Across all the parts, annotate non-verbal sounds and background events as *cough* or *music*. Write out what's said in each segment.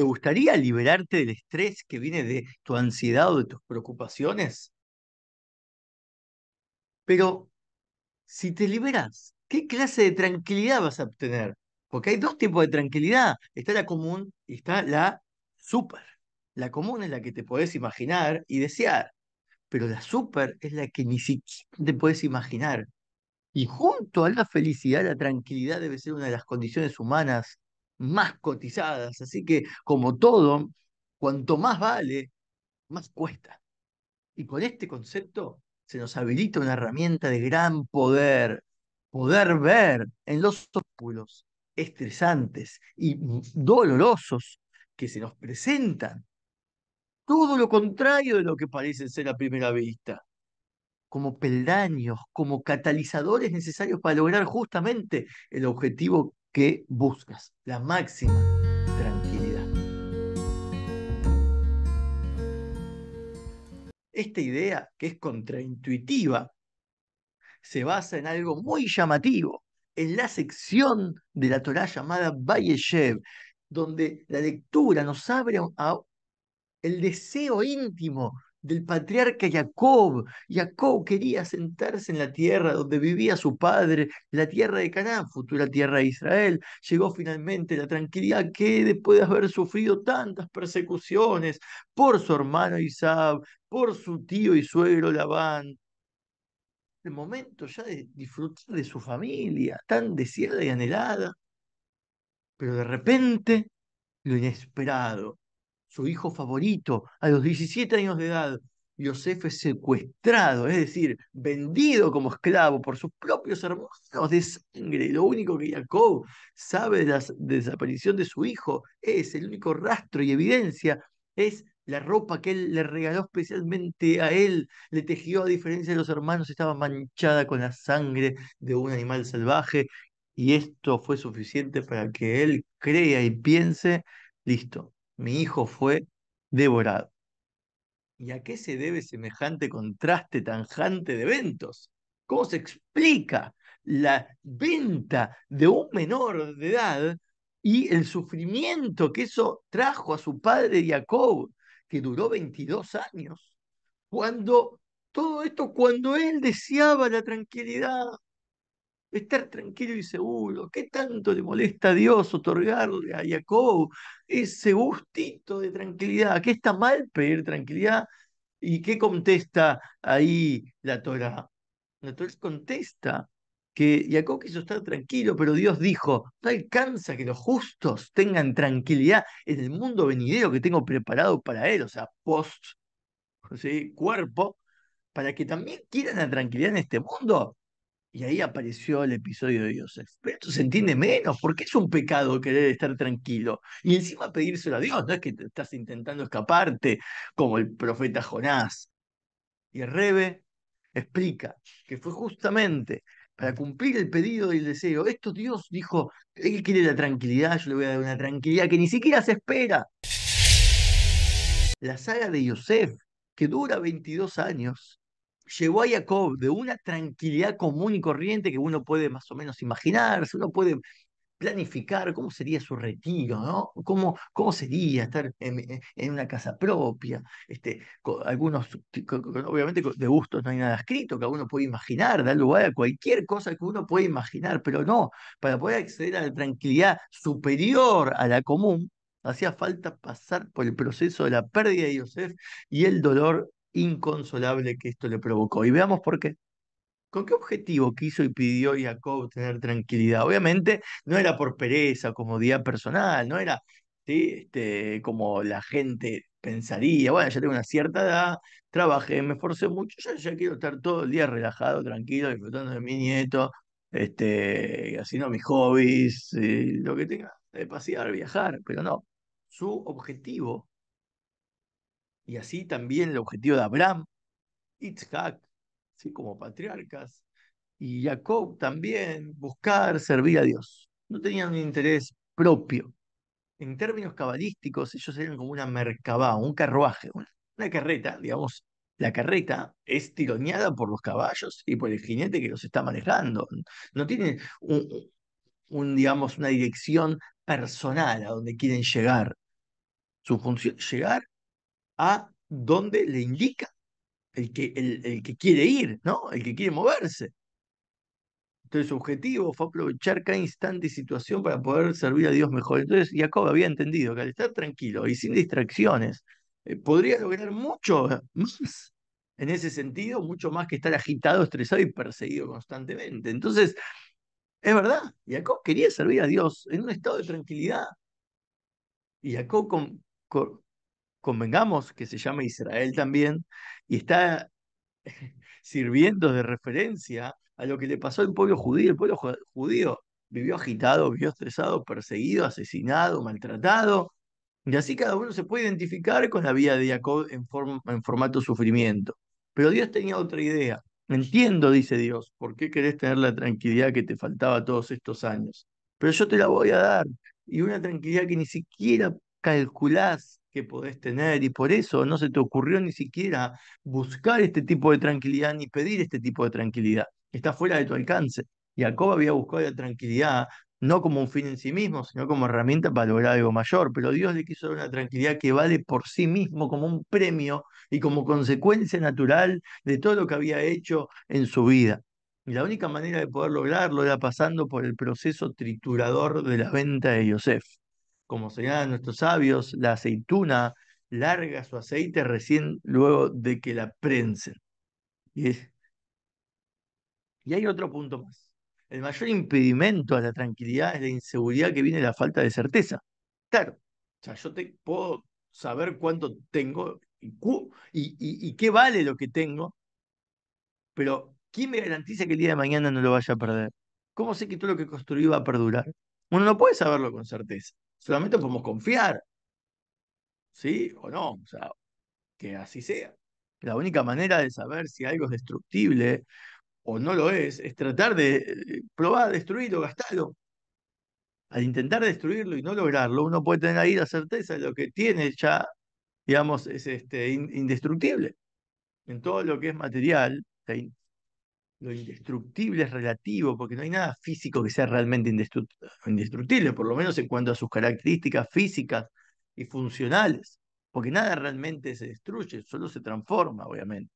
¿Te gustaría liberarte del estrés que viene de tu ansiedad o de tus preocupaciones? Pero si te liberas, ¿qué clase de tranquilidad vas a obtener? Porque hay dos tipos de tranquilidad. Está la común y está la super. La común es la que te podés imaginar y desear, pero la super es la que ni siquiera te puedes imaginar. Y junto a la felicidad, la tranquilidad debe ser una de las condiciones humanas más cotizadas. Así que, como todo, cuanto más vale, más cuesta. Y con este concepto se nos habilita una herramienta de gran poder, poder ver en los óculos estresantes y dolorosos que se nos presentan todo lo contrario de lo que parece ser a primera vista, como peldaños, como catalizadores necesarios para lograr justamente el objetivo que buscas, la máxima tranquilidad. Esta idea, que es contraintuitiva, se basa en algo muy llamativo, en la sección de la Torah llamada Bayeshev, donde la lectura nos abre el deseo íntimo del patriarca Jacob. Jacob quería sentarse en la tierra donde vivía su padre, la tierra de Canaán, futura tierra de Israel. Llegó finalmente la tranquilidad que después de haber sufrido tantas persecuciones por su hermano Isaac, por su tío y suegro Labán. El momento ya de disfrutar de su familia, tan deseada y anhelada. Pero de repente, lo inesperado su hijo favorito, a los 17 años de edad, Yosef es secuestrado, es decir, vendido como esclavo por sus propios hermanos de sangre. Lo único que Jacob sabe de la desaparición de su hijo es el único rastro y evidencia es la ropa que él le regaló especialmente a él, le tejió a diferencia de los hermanos, estaba manchada con la sangre de un animal salvaje y esto fue suficiente para que él crea y piense, listo, mi hijo fue devorado. ¿Y a qué se debe semejante contraste tanjante de eventos? ¿Cómo se explica la venta de un menor de edad y el sufrimiento que eso trajo a su padre Jacob, que duró 22 años, cuando todo esto, cuando él deseaba la tranquilidad, estar tranquilo y seguro. ¿Qué tanto le molesta a Dios otorgarle a Jacob ese gustito de tranquilidad? ¿Qué está mal pedir tranquilidad? ¿Y qué contesta ahí la Torah? La Torah contesta que Jacob quiso estar tranquilo, pero Dios dijo, no alcanza que los justos tengan tranquilidad en el mundo venidero que tengo preparado para él, o sea, post cuerpo, para que también quieran la tranquilidad en este mundo. Y ahí apareció el episodio de Yosef. Pero esto se entiende menos, porque es un pecado querer estar tranquilo. Y encima pedírselo a Dios, no es que estás intentando escaparte como el profeta Jonás. Y Rebe explica que fue justamente para cumplir el pedido y el deseo. Esto Dios dijo, él quiere la tranquilidad, yo le voy a dar una tranquilidad que ni siquiera se espera. La saga de Yosef, que dura 22 años, Llegó a Jacob de una tranquilidad común y corriente que uno puede más o menos imaginarse, uno puede planificar cómo sería su retiro, ¿no? ¿Cómo, cómo sería estar en, una casa propia? Este, algunos, obviamente de gustos no hay nada escrito, que uno puede imaginar, dar lugar a cualquier cosa que uno puede imaginar, pero no, para poder acceder a la tranquilidad superior a la común, hacía falta pasar por el proceso de la pérdida de Yosef y el dolor inconsolable que esto le provocó. Y veamos por qué. ¿Con qué objetivo quiso y pidió Jacob tener tranquilidad? Obviamente no era por pereza, día personal, no era ¿sí? este, como la gente pensaría, bueno, ya tengo una cierta edad, trabajé, me esforcé mucho, ya, ya quiero estar todo el día relajado, tranquilo, disfrutando de mi nieto, este, haciendo mis hobbies, eh, lo que tenga, de pasear, viajar, pero no. Su objetivo y así también el objetivo de Abraham, Itzhak, ¿sí? como patriarcas, y Jacob también, buscar servir a Dios. No tenían un interés propio. En términos cabalísticos, ellos eran como una mercabá, un carruaje, una, carreta, digamos. La carreta es tironeada por los caballos y por el jinete que los está manejando. No tienen un, digamos, una dirección personal a donde quieren llegar. Su función es llegar a donde le indica el que, el, que quiere ir, ¿no? El que quiere moverse. Entonces su objetivo fue aprovechar cada instante y situación para poder servir a Dios mejor. Entonces Jacob había entendido que al estar tranquilo y sin distracciones, eh, podría lograr mucho más en ese sentido, mucho más que estar agitado, estresado y perseguido constantemente. Entonces, es verdad, Jacob quería servir a Dios en un estado de tranquilidad. Y Jacob con, con, convengamos que se llama Israel también, y está *laughs* sirviendo de referencia a lo que le pasó al pueblo judío. El pueblo judío vivió agitado, vivió estresado, perseguido, asesinado, maltratado. Y así cada uno se puede identificar con la vida de Jacob en, en formato sufrimiento. Pero Dios tenía otra idea. Entiendo, dice Dios, ¿por qué querés tener la tranquilidad que te faltaba todos estos años? Pero yo te la voy a dar. Y una tranquilidad que ni siquiera calculás que podés tener y por eso no se te ocurrió ni siquiera buscar este tipo de tranquilidad ni pedir este tipo de tranquilidad. Está fuera de tu alcance. Jacob había buscado la tranquilidad no como un fin en sí mismo, sino como herramienta para lograr algo mayor, pero Dios le quiso dar una tranquilidad que vale por sí mismo como un premio y como consecuencia natural de todo lo que había hecho en su vida. Y la única manera de poder lograrlo era pasando por el proceso triturador de la venta de Yosef como señalan nuestros sabios, la aceituna larga su aceite recién luego de que la prensen. Y, hay otro punto más. El mayor impedimento a la tranquilidad es la inseguridad que viene de la falta de certeza. Claro, o sea, yo te puedo saber cuánto tengo y qué vale lo que tengo, pero ¿quién me garantiza que el día de mañana no lo vaya a perder? ¿Cómo sé que todo lo que construí va a perdurar? Uno no puede saberlo con certeza, solamente podemos confiar. ¿Sí o no? O sea, que así sea. La única manera de saber si algo es destructible o no lo es, es tratar de eh, probar, destruirlo, gastarlo. Al intentar destruirlo y no lograrlo, uno puede tener ahí la certeza de lo que tiene ya, digamos, es este, indestructible. En todo lo que es material, lo indestructible es relativo, porque no hay nada físico que sea realmente indestructible, por lo menos en cuanto a sus características físicas y funcionales, porque nada realmente se destruye, solo se transforma, obviamente.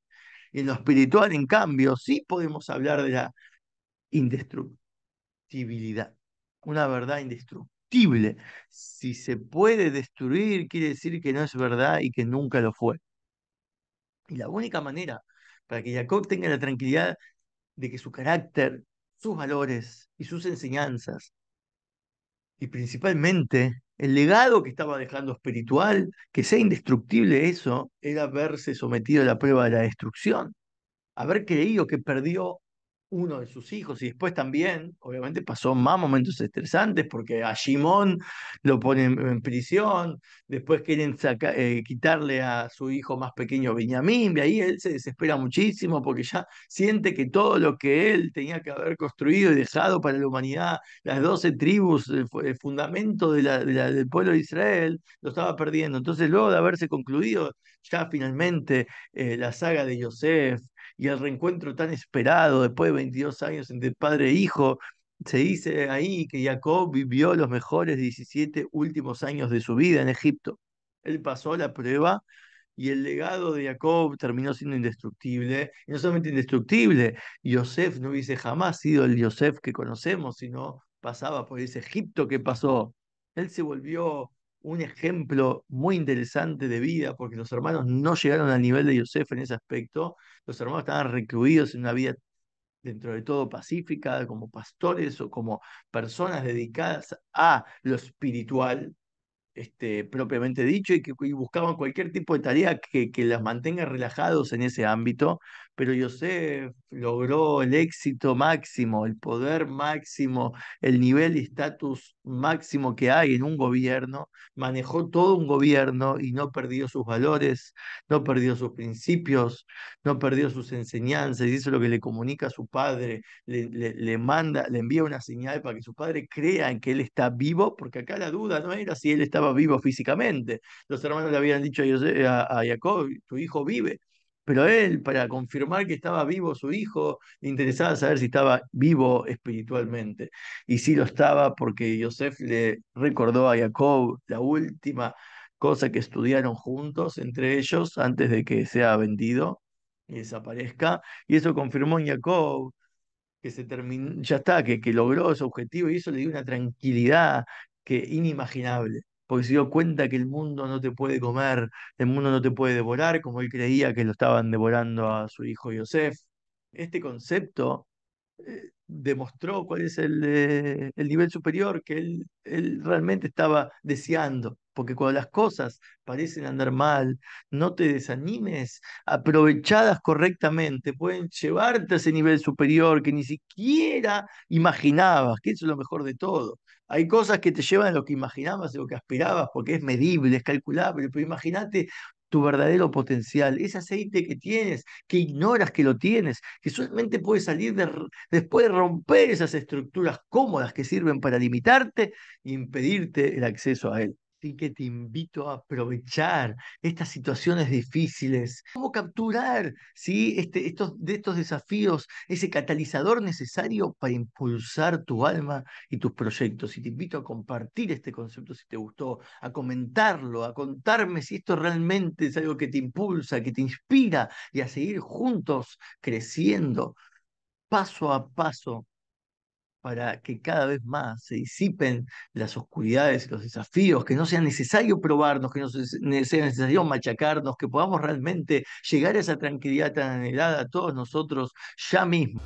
Y en lo espiritual, en cambio, sí podemos hablar de la indestructibilidad, una verdad indestructible. Si se puede destruir, quiere decir que no es verdad y que nunca lo fue. Y la única manera para que Jacob tenga la tranquilidad de que su carácter, sus valores y sus enseñanzas, y principalmente el legado que estaba dejando espiritual, que sea indestructible eso, era verse sometido a la prueba de la destrucción, haber creído que perdió uno de sus hijos y después también, obviamente, pasó más momentos estresantes porque a Shimon lo ponen en prisión, después quieren eh, quitarle a su hijo más pequeño Benjamín, y ahí él se desespera muchísimo porque ya siente que todo lo que él tenía que haber construido y dejado para la humanidad, las doce tribus, eh, el, fundamento de la, del pueblo de Israel, lo estaba perdiendo. Entonces, luego de haberse concluido ya finalmente eh, la saga de Yosef, y el reencuentro tan esperado después de 22 años entre padre e hijo. Se dice ahí que Jacob vivió los mejores 17 últimos años de su vida en Egipto. Él pasó la prueba y el legado de Jacob terminó siendo indestructible. Y no solamente indestructible, Yosef no hubiese jamás sido el Yosef que conocemos, sino pasaba por ese Egipto que pasó. Él se volvió un ejemplo muy interesante de vida, porque los hermanos no llegaron al nivel de Yosef en ese aspecto. Los hermanos estaban recluidos en una vida dentro de todo pacífica, como pastores o como personas dedicadas a lo espiritual, este, propiamente dicho y que buscaban cualquier tipo de tarea que, las mantenga relajados en ese ámbito, pero Yosef logró el éxito máximo, el poder máximo, el nivel y estatus máximo que hay en un gobierno, manejó todo un gobierno y no perdió sus valores, no perdió sus principios, no perdió sus enseñanzas, y hizo lo que le comunica a su padre, le, manda, le envía una señal para que su padre crea en que él está vivo, porque acá la duda no era si él estaba vivo físicamente. Los hermanos le habían dicho a, a, Jacob, tu hijo vive. Pero él, para confirmar que estaba vivo su hijo, interesaba saber si estaba vivo espiritualmente. Y sí lo estaba porque Yosef le recordó a Jacob la última cosa que estudiaron juntos entre ellos antes de que sea vendido y desaparezca. Y eso confirmó en Jacob que se terminó, ya está, que, que logró ese objetivo y eso le dio una tranquilidad que inimaginable porque se dio cuenta que el mundo no te puede comer, el mundo no te puede devorar, como él creía que lo estaban devorando a su hijo Yosef. Este concepto eh, demostró cuál es eh, el, nivel superior que él, él, realmente estaba deseando, porque cuando las cosas parecen andar mal, no te desanimes, aprovechadas correctamente, pueden llevarte a ese nivel superior que ni siquiera imaginabas, que eso es lo mejor de todo. Hay cosas que te llevan a lo que imaginabas, a lo que aspirabas, porque es medible, es calculable, pero imagínate tu verdadero potencial, ese aceite que tienes, que ignoras que lo tienes, que solamente puede salir después de romper esas estructuras cómodas que sirven para limitarte e impedirte el acceso a él. Así que te invito a aprovechar estas situaciones difíciles. ¿Cómo capturar ¿sí? este, estos, de estos desafíos, ese catalizador necesario para impulsar tu alma y tus proyectos? Y te invito a compartir este concepto si te gustó, a comentarlo, a contarme si esto realmente es algo que te impulsa, que te inspira y a seguir juntos creciendo paso a paso para que cada vez más se disipen las oscuridades, los desafíos, que no sea necesario probarnos, que no sea necesario machacarnos, que podamos realmente llegar a esa tranquilidad tan anhelada a todos nosotros ya mismo.